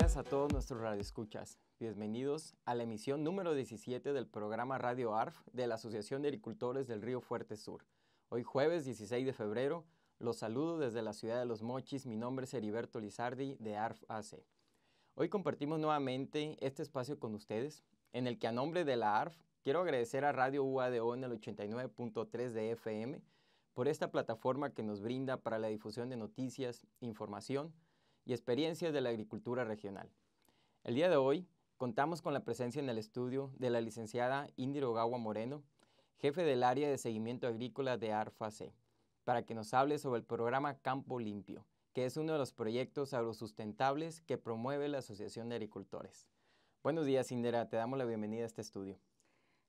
Gracias a todos nuestros radioescuchas. Bienvenidos a la emisión número 17 del programa Radio ARF de la Asociación de Agricultores del Río Fuerte Sur. Hoy jueves 16 de febrero, los saludo desde la ciudad de Los Mochis. Mi nombre es Heriberto Lizardi de ARF AC. Hoy compartimos nuevamente este espacio con ustedes, en el que a nombre de la ARF quiero agradecer a Radio UADO en el 89.3 de FM por esta plataforma que nos brinda para la difusión de noticias, información, información y experiencias de la agricultura regional. El día de hoy contamos con la presencia en el estudio de la licenciada Indira Ogawa Moreno, jefe del área de seguimiento agrícola de ARFAC, para que nos hable sobre el programa Campo Limpio, que es uno de los proyectos agrosustentables que promueve la Asociación de Agricultores. Buenos días, Indira. Te damos la bienvenida a este estudio.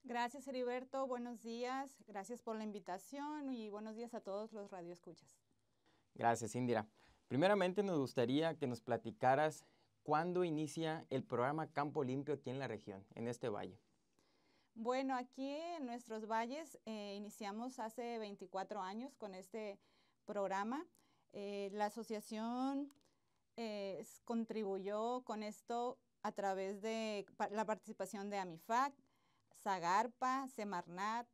Gracias, Heriberto. Buenos días. Gracias por la invitación y buenos días a todos los radioescuchas. Gracias, Indira. Primeramente nos gustaría que nos platicaras cuándo inicia el programa Campo Limpio aquí en la región, en este valle. Bueno, aquí en nuestros valles eh, iniciamos hace 24 años con este programa. Eh, la asociación eh, contribuyó con esto a través de la participación de AMIFAC, Zagarpa, Semarnat,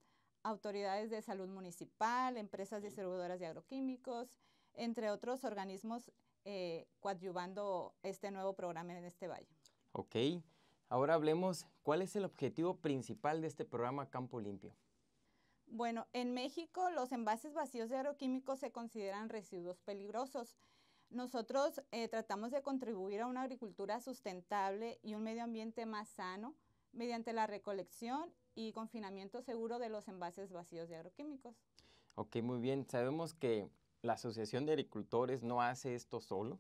autoridades de salud municipal, empresas distribuidoras de agroquímicos, entre otros organismos, eh, coadyuvando este nuevo programa en este valle. Ok, ahora hablemos, ¿cuál es el objetivo principal de este programa Campo Limpio? Bueno, en México los envases vacíos de agroquímicos se consideran residuos peligrosos. Nosotros eh, tratamos de contribuir a una agricultura sustentable y un medio ambiente más sano mediante la recolección y confinamiento seguro de los envases vacíos de agroquímicos. Ok, muy bien. Sabemos que la Asociación de Agricultores no hace esto solo,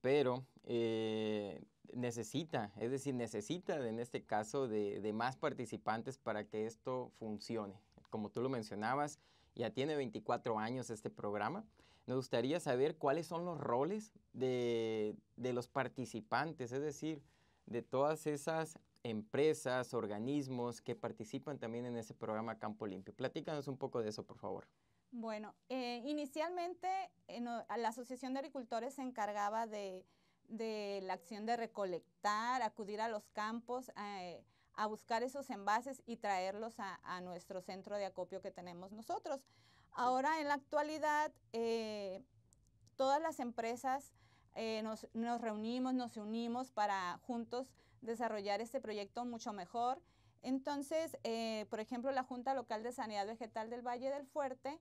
pero eh, necesita, es decir, necesita en este caso de, más participantes para que esto funcione. Como tú lo mencionabas, ya tiene 24 años este programa. Nos gustaría saber cuáles son los roles de, de los participantes, es decir, de todas esas empresas, organismos que participan también en ese programa Campo Limpio. Platícanos un poco de eso, por favor. Bueno, eh, inicialmente eh, la Asociación de Agricultores se encargaba de, la acción de recolectar, acudir a los campos, eh, a buscar esos envases y traerlos a, nuestro centro de acopio que tenemos nosotros. Ahora, en la actualidad, todas las empresas nos, reunimos, nos unimos para juntos desarrollar este proyecto mucho mejor. Entonces, por ejemplo, la Junta Local de Sanidad Vegetal del Valle del Fuerte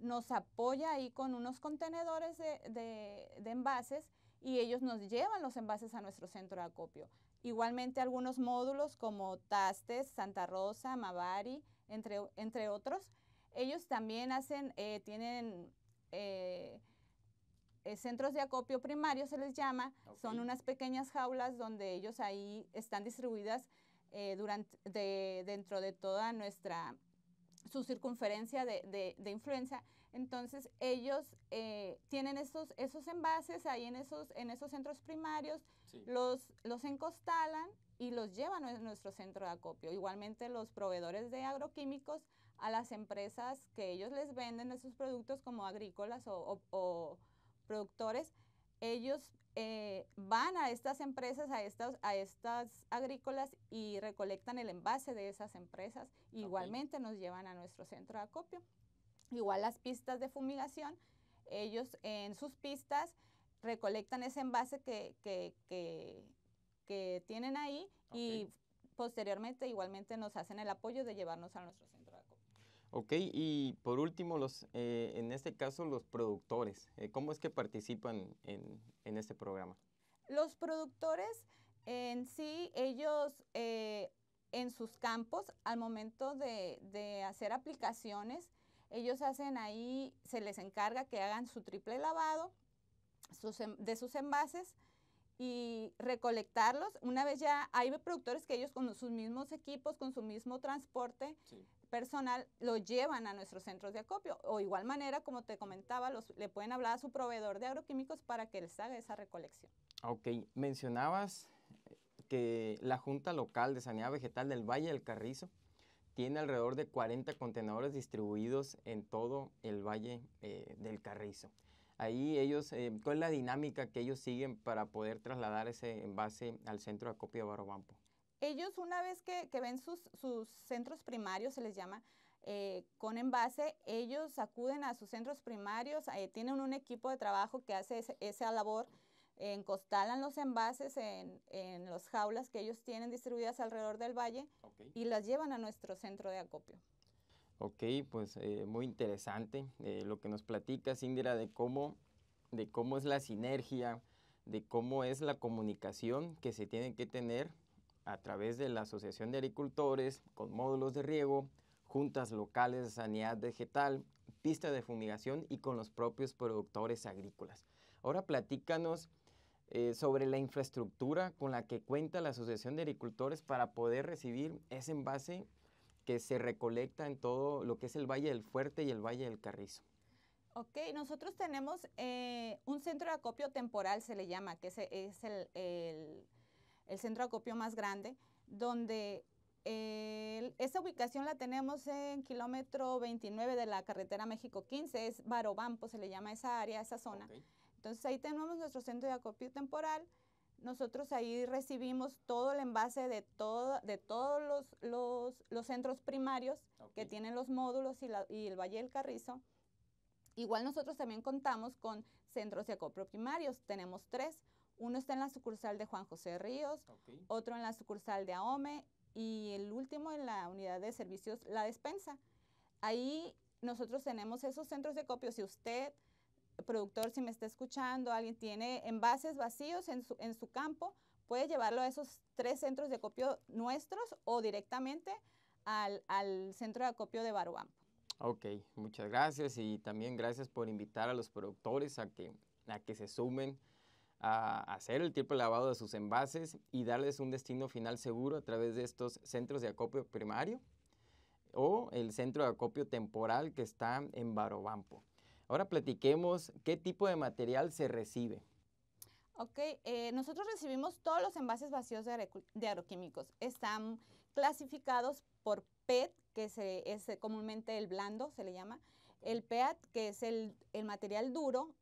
nos apoya ahí con unos contenedores de, envases y ellos nos llevan los envases a nuestro centro de acopio. Igualmente algunos módulos como Tastes, Santa Rosa, Mavari, entre, entre otros, ellos también hacen, eh, tienen eh, eh, centros de acopio primario, se les llama, son unas pequeñas jaulas donde ellos ahí están distribuidas durante, dentro de toda nuestra su circunferencia de, influencia, Entonces ellos eh, tienen esos, esos envases ahí en esos, en esos centros primarios, los, los encostalan y los llevan a nuestro centro de acopio. Igualmente los proveedores de agroquímicos a las empresas que ellos les venden esos productos como agrícolas o, o productores, ellos eh, van a estas empresas, a estas, a estas agrícolas y recolectan el envase de esas empresas. Igualmente nos llevan a nuestro centro de acopio. Igual las pistas de fumigación, ellos en sus pistas recolectan ese envase que, tienen ahí y posteriormente igualmente nos hacen el apoyo de llevarnos a nuestro centro. Ok, y por último, los, eh, en este caso, los productores. Eh, ¿Cómo es que participan en, este programa? Los productores en sí, ellos eh, en sus campos, al momento de, hacer aplicaciones, ellos hacen ahí, se les encarga que hagan su triple lavado em, de sus envases y recolectarlos. Una vez ya hay productores que ellos con sus mismos equipos, con su mismo transporte personal, lo llevan a nuestros centros de acopio. O igual manera, como te comentaba, los, le pueden hablar a su proveedor de agroquímicos para que les haga esa recolección. Ok, mencionabas que la Junta Local de Sanidad Vegetal del Valle del Carrizo tiene alrededor de 40 contenedores distribuidos en todo el Valle eh, del Carrizo ahí ellos, eh, ¿cuál es la dinámica que ellos siguen para poder trasladar ese envase al centro de acopio de Barobampo? Ellos una vez que, ven sus, centros primarios, se les llama, eh, con envase, ellos acuden a sus centros primarios, eh, tienen un equipo de trabajo que hace esa labor, encostalan los envases en, las los jaulas que ellos tienen distribuidas alrededor del valle y las llevan a nuestro centro de acopio. Ok, pues eh, muy interesante eh, lo que nos platica Indira, de cómo, de cómo es la sinergia, de cómo es la comunicación que se tiene que tener a través de la Asociación de Agricultores, con módulos de riego, juntas locales de sanidad vegetal, pista de fumigación y con los propios productores agrícolas. Ahora platícanos eh, sobre la infraestructura con la que cuenta la Asociación de Agricultores para poder recibir ese envase que se recolecta en todo lo que es el Valle del Fuerte y el Valle del Carrizo. Ok, nosotros tenemos eh, un centro de acopio temporal, se le llama, que es, el, el, centro de acopio más grande, donde esa ubicación la tenemos en kilómetro 29 de la carretera México 15, es Barobampo, se le llama esa área, esa zona. Entonces ahí tenemos nuestro centro de acopio temporal nosotros ahí recibimos todo el envase de, de todos los, los, centros primarios que tienen los módulos y, la, y, el Valle del Carrizo. Igual nosotros también contamos con centros de acopio primarios. Tenemos tres. Uno está en la sucursal de Juan José Ríos, otro en la sucursal de AOME y el último en la unidad de servicios La Despensa. Ahí nosotros tenemos esos centros de copio Si usted productor, si me está escuchando, alguien tiene envases vacíos en su, campo, puede llevarlo a esos tres centros de acopio nuestros o directamente al, centro de acopio de Barobampo. Ok, muchas gracias y también gracias por invitar a los productores a que, a que se sumen a hacer el tiempo lavado de sus envases y darles un destino final seguro a través de estos centros de acopio primario o el centro de acopio temporal que está en Barobampo. Ahora platiquemos qué tipo de material se recibe. Ok, eh, nosotros recibimos todos los envases vacíos de, agroquímicos. Están clasificados por PET, que es comúnmente el blando, se le llama, el PEAT, que es el, material duro,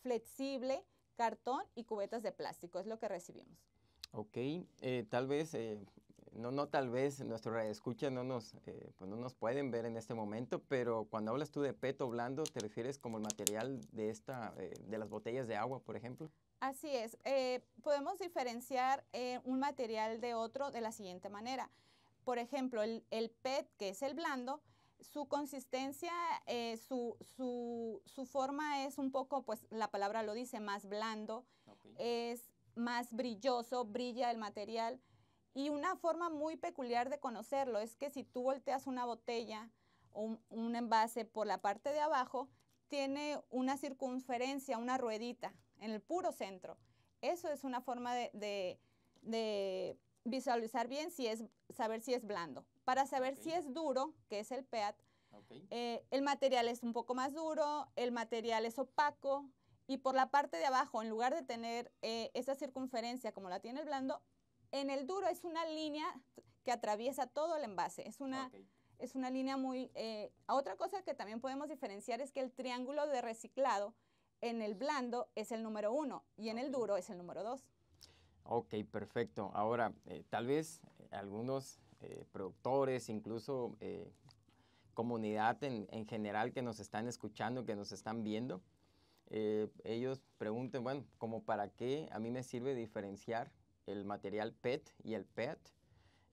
flexible, cartón y cubetas de plástico, es lo que recibimos. Ok, eh, tal vez eh, no, no tal vez nuestro escucha no nos, eh, pues, no nos pueden ver en este momento, pero cuando hablas tú de peto blando, ¿te refieres como el material de, esta, eh, de las botellas de agua, por ejemplo? Así es. Eh, podemos diferenciar un material de otro de la siguiente manera. Por ejemplo, el, PET, que es el blando, su consistencia, su, forma es un poco, pues la palabra lo dice, más blando, es más brilloso, brilla el material. Y una forma muy peculiar de conocerlo es que si tú volteas una botella o un, envase por la parte de abajo, tiene una circunferencia, una ruedita en el puro centro. Eso es una forma de, visualizar bien si es saber si es blando. Para saber si es duro, que es el PEAT, eh, el material es un poco más duro, el material es opaco y por la parte de abajo, en lugar de tener eh, esa circunferencia como la tiene el blando, en el duro es una línea que atraviesa todo el envase. Es una, es una línea muy... Eh, otra cosa que también podemos diferenciar es que el triángulo de reciclado en el blando es el número uno y en el duro es el número dos. Ok, perfecto. Ahora, eh, tal vez eh, algunos productores, incluso comunidad en, general que nos están escuchando, que nos están viendo, ellos pregunten, bueno, ¿cómo, para qué a mí me sirve diferenciar el material PET y el PET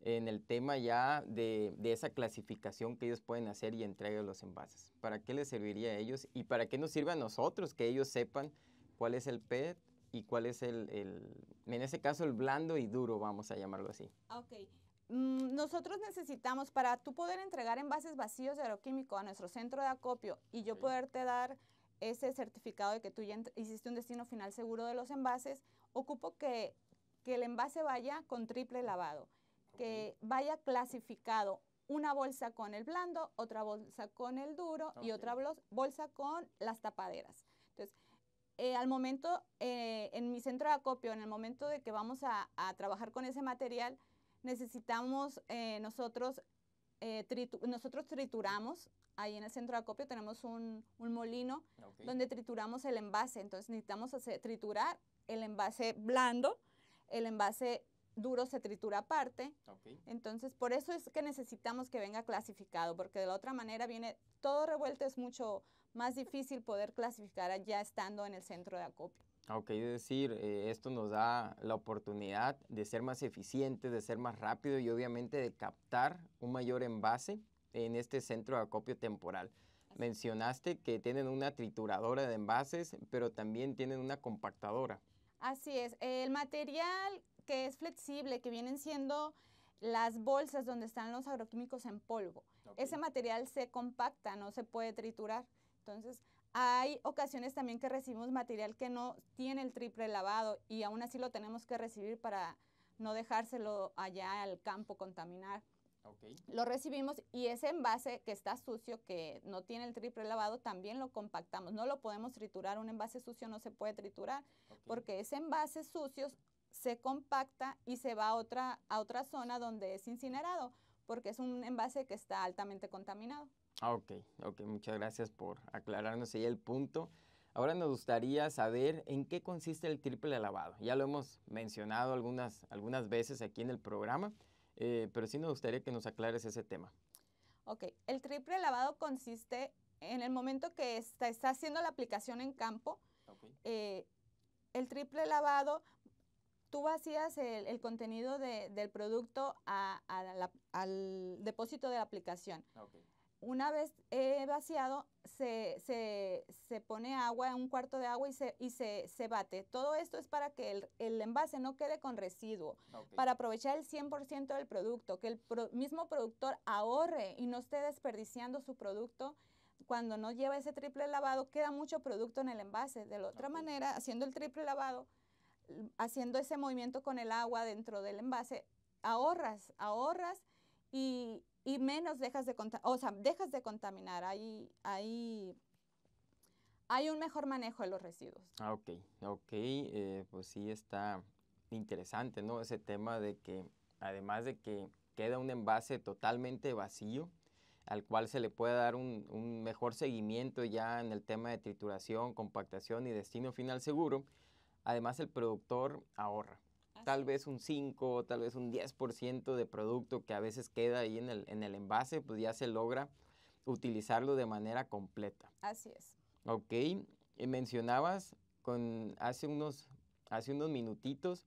en el tema ya de, de, esa clasificación que ellos pueden hacer y entrega los envases. ¿Para qué les serviría a ellos y para qué nos sirve a nosotros que ellos sepan cuál es el PET y cuál es el, el en ese caso, el blando y duro, vamos a llamarlo así? Ah, ok. Mm, nosotros necesitamos, para tú poder entregar envases vacíos de aeroquímico a nuestro centro de acopio y yo poderte dar ese certificado de que tú ya hiciste un destino final seguro de los envases, ocupo que que el envase vaya con triple lavado, que vaya clasificado una bolsa con el blando, otra bolsa con el duro y otra bolsa con las tapaderas. Entonces, eh, al momento, eh, en mi centro de acopio, en el momento de que vamos a, trabajar con ese material, necesitamos eh, nosotros, nosotros trituramos, ahí en el centro de acopio tenemos un, un molino donde trituramos el envase, entonces necesitamos triturar el envase blando el envase duro se tritura aparte. Entonces, por eso es que necesitamos que venga clasificado, porque de la otra manera viene todo revuelto, es mucho más difícil poder clasificar ya estando en el centro de acopio. Ok, es decir, eh, esto nos da la oportunidad de ser más eficientes, de ser más rápido y obviamente de captar un mayor envase en este centro de acopio temporal. Mencionaste que tienen una trituradora de envases, pero también tienen una compactadora. Así es, el material que es flexible, que vienen siendo las bolsas donde están los agroquímicos en polvo. Ese material se compacta, no se puede triturar. Entonces, hay ocasiones también que recibimos material que no tiene el triple lavado y aún así lo tenemos que recibir para no dejárselo allá al campo contaminar. Lo recibimos y ese envase que está sucio, que no tiene el triple lavado, también lo compactamos. No lo podemos triturar, un envase sucio no se puede triturar, porque ese envase sucio se compacta y se va a otra, a otra zona donde es incinerado, porque es un envase que está altamente contaminado. Ah, ok, muchas gracias por aclararnos ahí el punto. Ahora nos gustaría saber en qué consiste el triple lavado. Ya lo hemos mencionado algunas, algunas veces aquí en el programa, eh, pero sí nos gustaría que nos aclares ese tema. Ok, el triple lavado consiste en el momento que está, haciendo la aplicación en campo, eh, el triple lavado, tú vacías el, contenido del producto al depósito de la aplicación. Okay una vez vaciado, se, pone agua un cuarto de agua y se, y se, bate. Todo esto es para que el, envase no quede con residuo, para aprovechar el 100% del producto, que el mismo productor ahorre y no esté desperdiciando su producto. Cuando no lleva ese triple lavado, queda mucho producto en el envase. De la otra manera, haciendo el triple lavado, haciendo ese movimiento con el agua dentro del envase, ahorras, ahorras y, y menos dejas de, o sea, dejas de contaminar. Hay, hay, hay un mejor manejo de los residuos. Ah, ok, ok, eh, pues sí está interesante, ¿no? Ese tema de que además de que queda un envase totalmente vacío, al cual se le puede dar un, mejor seguimiento ya en el tema de trituración, compactación y destino final seguro. Además, el productor ahorra tal vez un 5, o tal vez un 10% de producto que a veces queda ahí en el, envase, pues ya se logra utilizarlo de manera completa. Así es. Ok, eh, mencionabas con, hace, unos, hace unos minutitos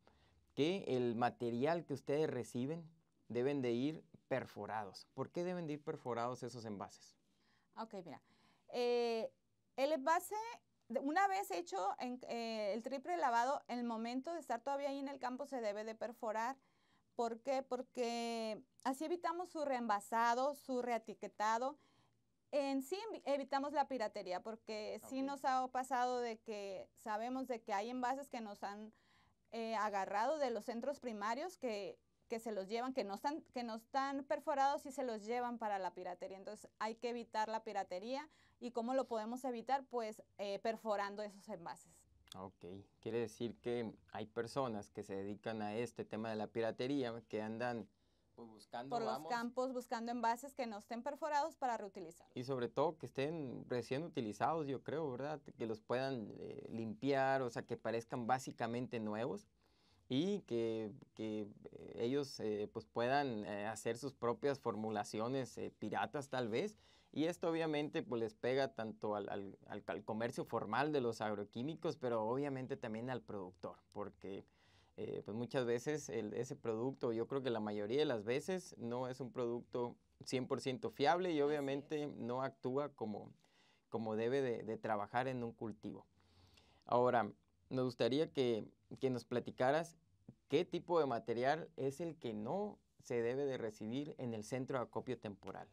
que el material que ustedes reciben deben de ir perforados. ¿Por qué deben de ir perforados esos envases? Ok, mira, eh, el envase una vez hecho eh, el triple lavado, el momento de estar todavía ahí en el campo se debe de perforar. ¿Por qué? Porque así evitamos su reenvasado, su reetiquetado. En sí evitamos la piratería, porque sí nos ha pasado de que sabemos de que hay envases que nos han eh, agarrado de los centros primarios que que se los llevan, que no, están, que no están perforados y se los llevan para la piratería. Entonces hay que evitar la piratería y cómo lo podemos evitar, pues eh, perforando esos envases. Ok, quiere decir que hay personas que se dedican a este tema de la piratería, que andan pues, buscando... Por los campos, buscando envases que no estén perforados para reutilizar. Y sobre todo que estén recién utilizados, yo creo, ¿verdad? Que los puedan eh, limpiar, o sea, que parezcan básicamente nuevos y que, que eh, ellos eh, pues puedan eh, hacer sus propias formulaciones piratas tal vez. Y esto obviamente pues les pega tanto al, al, al, comercio formal de los agroquímicos, pero obviamente también al productor, porque pues muchas veces ese producto, yo creo que la mayoría de las veces no es un producto 100% fiable y obviamente no actúa como, como debe de, de trabajar en un cultivo. Ahora, nos gustaría que que nos platicaras qué tipo de material es el que no se debe de recibir en el centro de acopio temporal.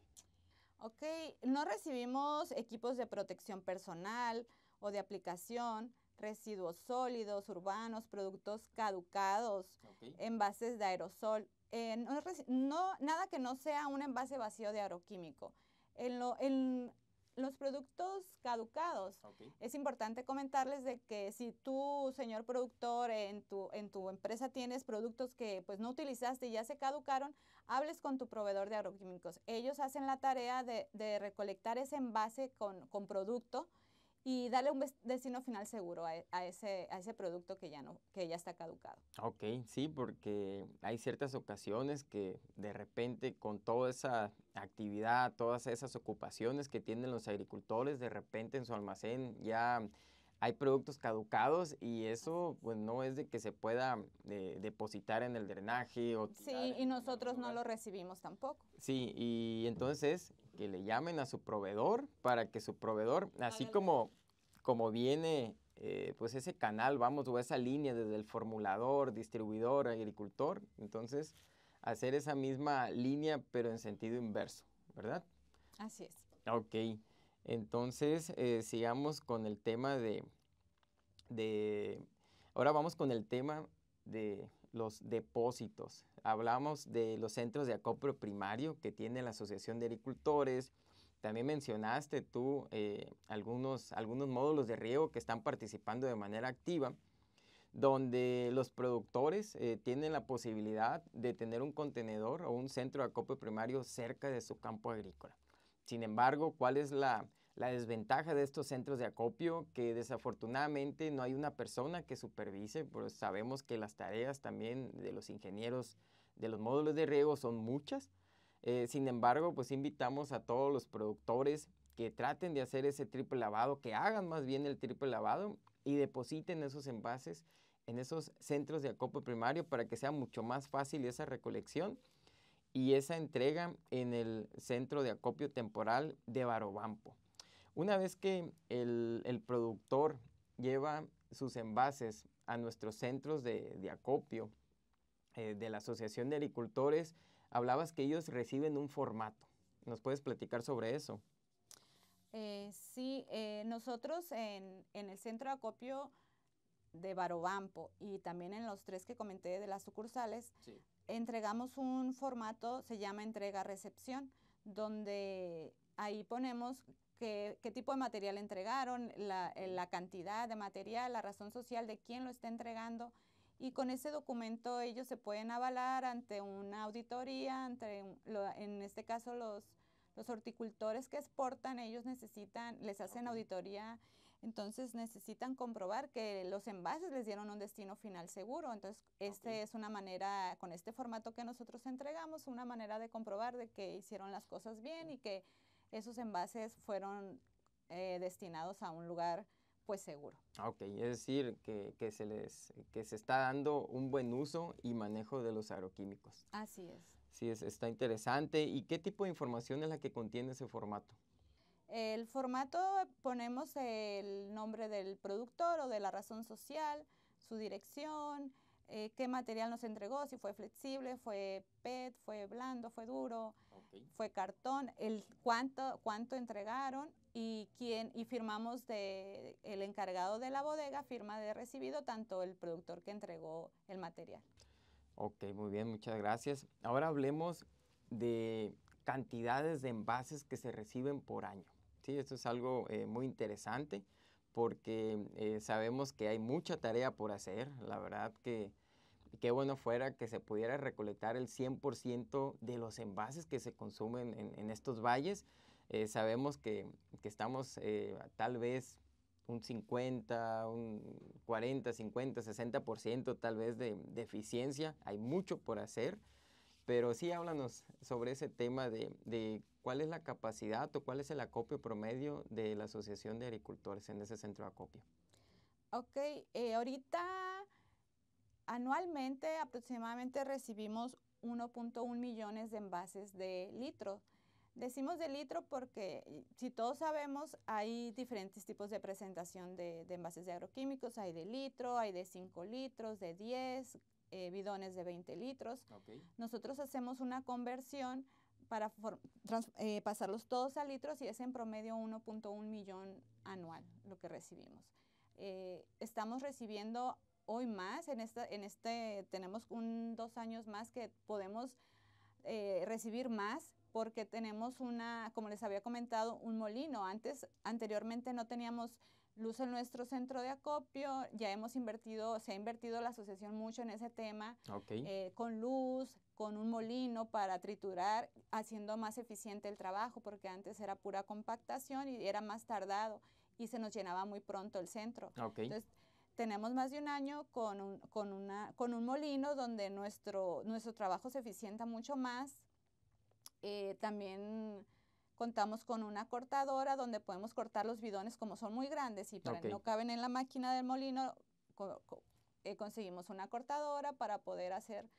Ok, no recibimos equipos de protección personal o de aplicación, residuos sólidos, urbanos, productos caducados, envases de aerosol, eh, no, nada que no sea un envase vacío de agroquímico los productos caducados. Es importante comentarles de que si tú, señor productor, en tu, en tu empresa tienes productos que pues no utilizaste y ya se caducaron, hables con tu proveedor de agroquímicos. Ellos hacen la tarea de, de recolectar ese envase con, con producto y darle un destino final seguro e, a, ese, a ese producto que ya, no, que ya está caducado. Ok, sí, porque hay ciertas ocasiones que de repente con toda esa actividad, todas esas ocupaciones que tienen los agricultores, de repente en su almacén ya hay productos caducados y eso pues no es de que se pueda eh, depositar en el drenaje o... Sí, y nosotros no lo recibimos tampoco. Sí, y entonces que le llamen a su proveedor para que su proveedor, así como, como viene eh, pues ese canal, vamos, o esa línea desde el formulador, distribuidor, agricultor, entonces hacer esa misma línea pero en sentido inverso, ¿verdad? Así es. Ok, entonces eh, sigamos con el tema de, de, ahora vamos con el tema de los depósitos. Hablamos de los centros de acopio primario que tiene la Asociación de Agricultores. También mencionaste tú eh, algunos, algunos módulos de riego que están participando de manera activa, donde los productores eh, tienen la posibilidad de tener un contenedor o un centro de acopio primario cerca de su campo agrícola. Sin embargo, ¿cuál es la, la desventaja de estos centros de acopio, que desafortunadamente no hay una persona que supervise, porque sabemos que las tareas también de los ingenieros de los módulos de riego son muchas. Eh, sin embargo, pues invitamos a todos los productores que traten de hacer ese triple lavado, que hagan más bien el triple lavado y depositen esos envases en esos centros de acopio primario para que sea mucho más fácil esa recolección y esa entrega en el centro de acopio temporal de Barobampo. Una vez que el, productor lleva sus envases a nuestros centros de, acopio eh, de la Asociación de Agricultores, hablabas que ellos reciben un formato. ¿Nos puedes platicar sobre eso? Eh, sí, eh, nosotros en, el centro de acopio de Barobampo y también en los tres que comenté de las sucursales, entregamos un formato, se llama entrega-recepción, donde ahí ponemos qué, tipo de material entregaron, eh, la, cantidad de material, la razón social de quién lo está entregando. Y con ese documento ellos se pueden avalar ante una auditoría, entre en este caso los, los horticultores que exportan, ellos necesitan, les hacen auditoría, entonces necesitan comprobar que los envases les dieron un destino final seguro. Entonces, esta es una manera, con este formato que nosotros entregamos, una manera de comprobar de que hicieron las cosas bien y que esos envases fueron eh, destinados a un lugar pues seguro. Ah, ok, es decir, que, que, se les, que se está dando un buen uso y manejo de los agroquímicos. Así es. Sí, es, está interesante. ¿Y qué tipo de información es la que contiene ese formato? El formato ponemos el nombre del productor o de la razón social, su dirección, eh, qué material nos entregó, si fue flexible, fue PET, fue blando, fue duro, fue cartón, el cuánto, cuánto entregaron y quién, y firmamos de el encargado de la bodega, firma de recibido tanto el productor que entregó el material. Ok, muy bien, muchas gracias. Ahora hablemos de cantidades de envases que se reciben por año. Sí, esto es algo eh, muy interesante porque eh, sabemos que hay mucha tarea por hacer. La verdad que qué bueno fuera que se pudiera recolectar el 100% de los envases que se consumen en, estos valles. Eh, sabemos que, que estamos eh, tal vez un 50, un 40, 50, 60% tal vez de, de, eficiencia. Hay mucho por hacer, pero sí háblanos sobre ese tema de, de cuál es la capacidad o cuál es el acopio promedio de la Asociación de Agricultores en ese centro de acopio. Ok, eh, ahorita anualmente aproximadamente recibimos 1.1 millones de envases de litro. Decimos de litro porque, si todos sabemos, hay diferentes tipos de presentación de, envases de agroquímicos. Hay de litro, hay de 5 litros, de 10, eh, bidones de 20 litros. Nosotros hacemos una conversión para eh, pasarlos todos a litros y es en promedio 1.1 millón anual lo que recibimos. Eh, estamos recibiendo hoy más, en, esta, en este tenemos un, dos años más que podemos eh, recibir más porque tenemos una, como les había comentado, un molino. Antes, anteriormente no teníamos Luz en nuestro centro de acopio, ya hemos invertido, se ha invertido la asociación mucho en ese tema, eh, con luz, con un molino para triturar, haciendo más eficiente el trabajo, porque antes era pura compactación y era más tardado y se nos llenaba muy pronto el centro. Entonces, tenemos más de un año con un, con una, con un molino donde nuestro, nuestro trabajo se eficienta mucho más. Eh, también Contamos con una cortadora donde podemos cortar los bidones como son muy grandes y para no caben en la máquina del molino, eh, conseguimos una cortadora para poder hacer,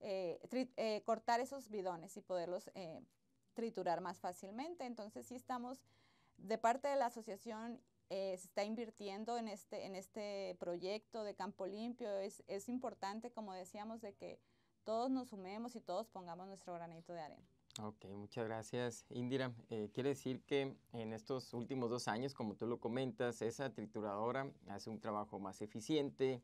eh, eh, cortar esos bidones y poderlos triturar más fácilmente. Entonces sí estamos, de parte de la asociación se está invirtiendo en este, en este proyecto de Campo Limpio. Es, es importante, como decíamos, de que todos nos sumemos y todos pongamos nuestro granito de arena. Ok, muchas gracias. Indira, eh, quiere decir que en estos últimos dos años, como tú lo comentas, esa trituradora hace un trabajo más eficiente.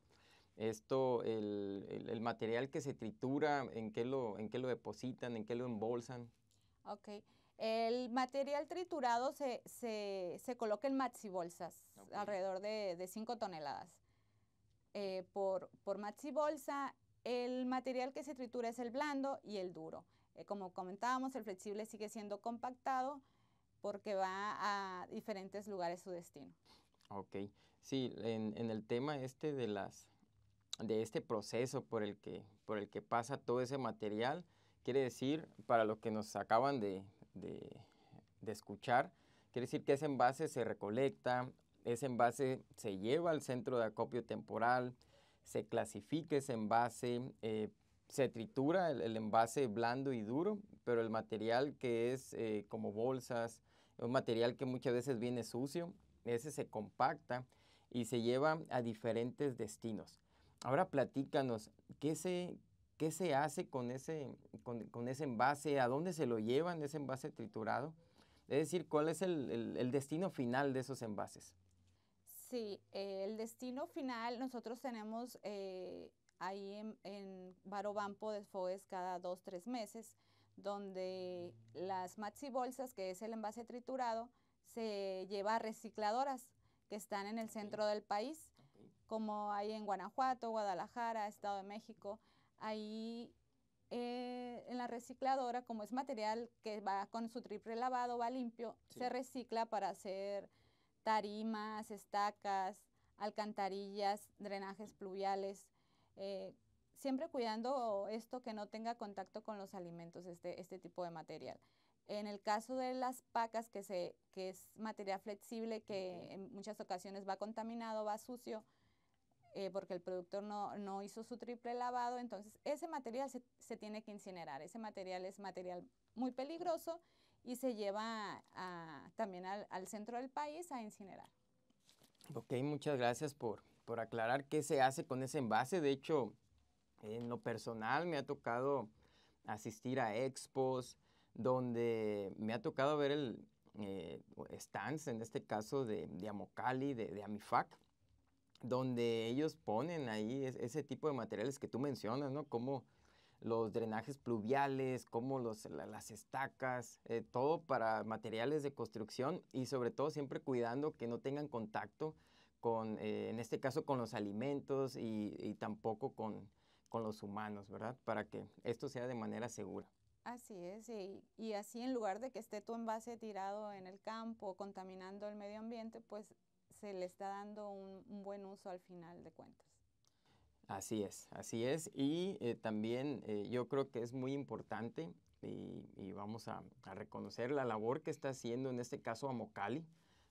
Esto, el, material que se tritura, ¿en qué, lo, depositan? ¿En qué lo embolsan? Ok. El material triturado se, coloca en maxibolsas, bolsas, alrededor de 5 toneladas. Eh, por, por bolsa. el material que se tritura es el blando y el duro. Eh, como comentábamos, el flexible sigue siendo compactado porque va a diferentes lugares su destino. Ok, sí, en, el tema este de las de este proceso por el que por el que pasa todo ese material, quiere decir, para los que nos acaban de, de, escuchar, quiere decir que ese envase se recolecta, ese envase se lleva al centro de acopio temporal, se clasifica ese envase eh, se tritura el, envase blando y duro, pero el material que es eh, como bolsas, un material que muchas veces viene sucio, ese se compacta y se lleva a diferentes destinos. Ahora platícanos, ¿qué se, qué se hace con ese, con, ese envase? ¿A dónde se lo llevan ese envase triturado? Es decir, ¿cuál es el, destino final de esos envases? Sí, el destino final, nosotros tenemos eh, ahí en, en de Foes cada dos, tres meses, donde las maxi bolsas que es el envase triturado, se lleva a recicladoras que están en el centro del país, como hay en Guanajuato, Guadalajara, Estado de México. Ahí eh, en la recicladora, como es material que va con su triple lavado, va limpio, se recicla para hacer tarimas, estacas, alcantarillas, drenajes pluviales, eh, siempre cuidando esto que no tenga contacto con los alimentos, este, este tipo de material. En el caso de las pacas, que, se, que es material flexible, que en muchas ocasiones va contaminado, va sucio, eh, porque el productor no, no, hizo su triple lavado, entonces ese material se, tiene que incinerar. Ese material es material muy peligroso y se lleva también al, al centro del país a incinerar. Ok, muchas gracias por, por aclarar qué se hace con ese envase. De hecho, en lo personal me ha tocado asistir a expos donde me ha tocado ver el eh, stands, en este caso de, Amocali, de, Amifac, donde ellos ponen ahí ese tipo de materiales que tú mencionas, ¿no? Como los drenajes pluviales, como los, las estacas, eh, todo para materiales de construcción y sobre todo siempre cuidando que no tengan contacto eh, en este caso, con los alimentos y, tampoco con, con, los humanos, ¿verdad? Para que esto sea de manera segura. Así es, y, así en lugar de que esté tu envase tirado en el campo, contaminando el medio ambiente, pues se le está dando un, buen uso al final de cuentas. Así es, así es, y eh, también eh, yo creo que es muy importante y, vamos a, a, reconocer la labor que está haciendo en este caso a Mocali,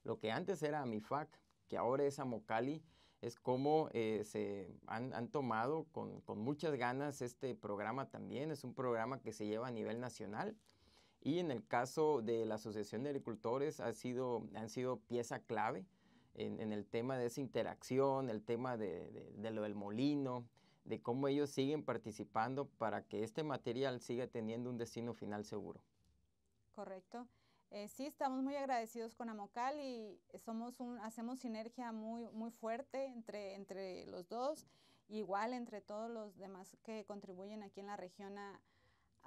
lo que antes era AMIFAC, que ahora es Amocali, es como eh, se han, han tomado con, con, muchas ganas este programa también. Es un programa que se lleva a nivel nacional. Y en el caso de la Asociación de Agricultores ha sido, han sido pieza clave en, el tema de esa interacción, el tema de, de lo del molino, de cómo ellos siguen participando para que este material siga teniendo un destino final seguro. Correcto. Eh, sí, estamos muy agradecidos con Amocal y somos un, hacemos sinergia muy, muy fuerte entre, entre los dos, igual entre todos los demás que contribuyen aquí en la región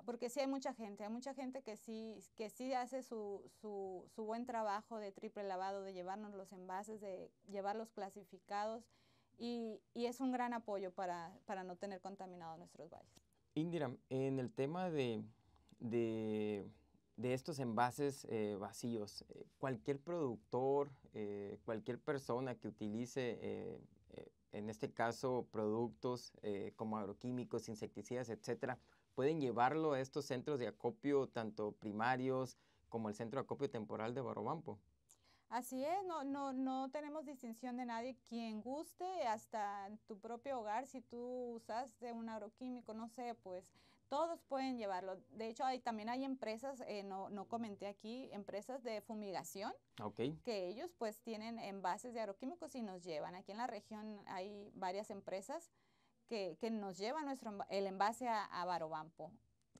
porque sí hay mucha gente, hay mucha gente que sí, que sí hace su, su, su buen trabajo de triple lavado, de llevarnos los envases, de llevarlos clasificados y, y es un gran apoyo para, para no tener contaminados nuestros valles. Indira, en el tema de, de de estos envases eh, vacíos. Eh, cualquier productor, eh, cualquier persona que utilice, en este caso, productos como agroquímicos, insecticidas, etcétera, pueden llevarlo a estos centros de acopio, tanto primarios como el centro de acopio temporal de Barobampo. Así es, no, no, tenemos distinción de nadie, quien guste, hasta tu propio hogar, si tú de un agroquímico, no sé, pues todos pueden llevarlo. De hecho, también hay empresas, eh, no, no, comenté aquí, empresas de fumigación, que ellos pues tienen envases de agroquímicos y nos llevan. Aquí en la región hay varias empresas que, que nos llevan nuestro, el envase a, a Barobampo,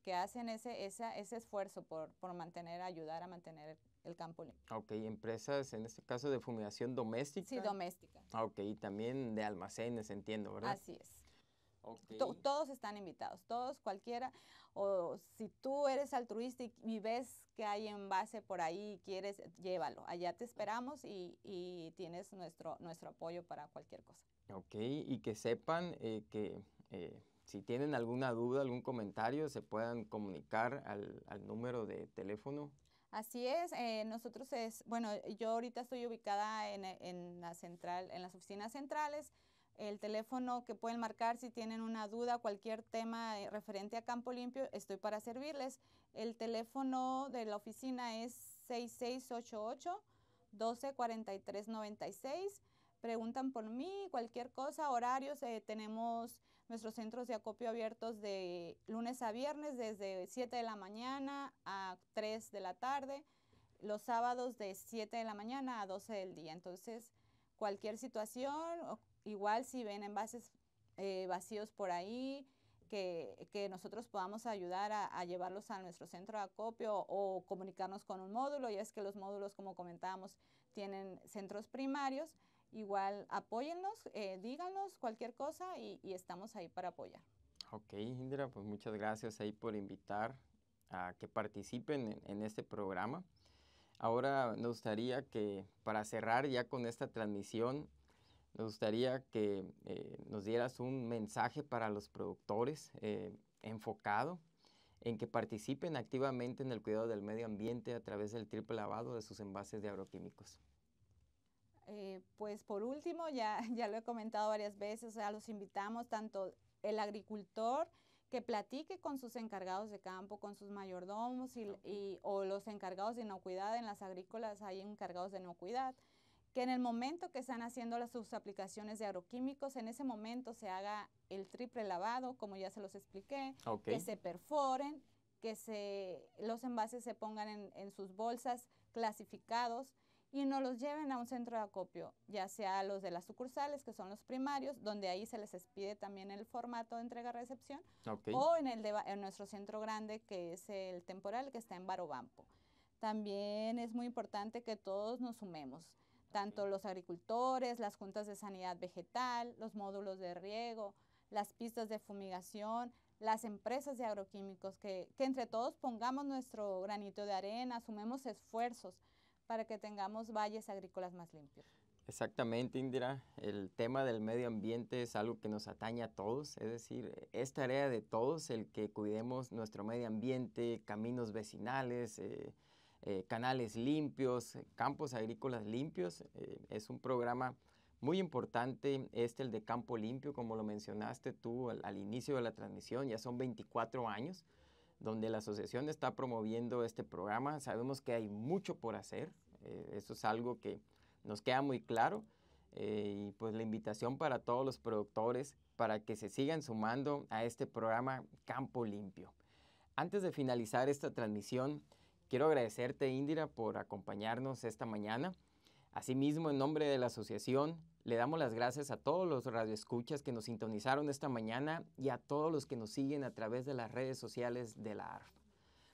que hacen ese, ese esfuerzo por, por mantener, ayudar a mantener el campo limpio. Ok, empresas en este caso de fumigación doméstica. Sí, doméstica. Ok, y también de almacenes, entiendo, ¿verdad? Así es. Todos están invitados, todos, cualquiera. O si tú eres altruista y, ves que hay envase por ahí y quieres, llévalo. Allá te esperamos y, tienes nuestro, nuestro apoyo para cualquier cosa. Ok, y que sepan eh, que eh, si tienen alguna duda, algún comentario, se puedan comunicar al, al número de teléfono. Así es, eh, nosotros es, bueno, yo ahorita estoy ubicada en, en la central, en las oficinas centrales el teléfono que pueden marcar si tienen una duda, cualquier tema eh, referente a Campo Limpio, estoy para servirles. El teléfono de la oficina es 6688 124396. Preguntan por mí, cualquier cosa, horarios, eh, tenemos nuestros centros de acopio abiertos de lunes a viernes desde 7 de la mañana a 3 de la tarde, los sábados de 7 de la mañana a 12 del día. Entonces, cualquier situación igual si ven envases eh, vacíos por ahí, que, que, nosotros podamos ayudar a, llevarlos a nuestro centro de acopio o, comunicarnos con un módulo, y es que los módulos, como comentábamos, tienen centros primarios. Igual apóyennos, eh, díganos cualquier cosa y, estamos ahí para apoyar. Ok, Indra, pues muchas gracias ahí por invitar a que participen en, en este programa. Ahora nos gustaría que para cerrar ya con esta transmisión me gustaría que eh, nos dieras un mensaje para los productores eh, enfocado en que participen activamente en el cuidado del medio ambiente a través del triple lavado de sus envases de agroquímicos. Eh, pues por último, ya, ya lo he comentado varias veces, o sea, los invitamos tanto el agricultor que platique con sus encargados de campo, con sus mayordomos y, o los encargados de inocuidad. En las agrícolas hay encargados de inocuidad que en el momento que están haciendo las sus aplicaciones de agroquímicos, en ese momento se haga el triple lavado, como ya se los expliqué, que se perforen, que se, los envases se pongan en, sus bolsas clasificados y no los lleven a un centro de acopio, ya sea los de las sucursales, que son los primarios, donde ahí se les expide también el formato de entrega-recepción, o en, el de, en nuestro centro grande, que es el temporal, que está en Barobampo. También es muy importante que todos nos sumemos tanto los agricultores, las juntas de sanidad vegetal, los módulos de riego, las pistas de fumigación, las empresas de agroquímicos, que, entre todos pongamos nuestro granito de arena, sumemos esfuerzos para que tengamos valles agrícolas más limpios. Exactamente, Indira. El tema del medio ambiente es algo que nos atañe a todos, es decir, es tarea de todos el que cuidemos nuestro medio ambiente, caminos vecinales, eh, eh, canales limpios, eh, campos agrícolas limpios. Eh, es un programa muy importante este, el de Campo Limpio, como lo mencionaste tú al, inicio de la transmisión, ya son 24 años donde la asociación está promoviendo este programa. Sabemos que hay mucho por hacer, eso es algo que nos queda muy claro. y pues la invitación para todos los productores para que se sigan sumando a este programa Campo Limpio. Antes de finalizar esta transmisión, Quiero agradecerte, Indira, por acompañarnos esta mañana. Asimismo, en nombre de la asociación, le damos las gracias a todos los radioescuchas que nos sintonizaron esta mañana y a todos los que nos siguen a través de las redes sociales de la ARF.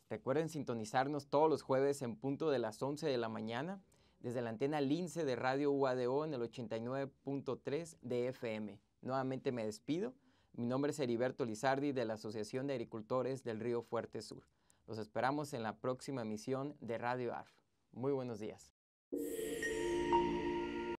Recuerden sintonizarnos todos los jueves en punto de las 11 de la mañana desde la antena Lince de Radio UADO en el 89.3 de FM. Nuevamente me despido. Mi nombre es Heriberto Lizardi de la Asociación de Agricultores del Río Fuerte Sur. Los esperamos en la próxima emisión de Radio ARF. Muy buenos días.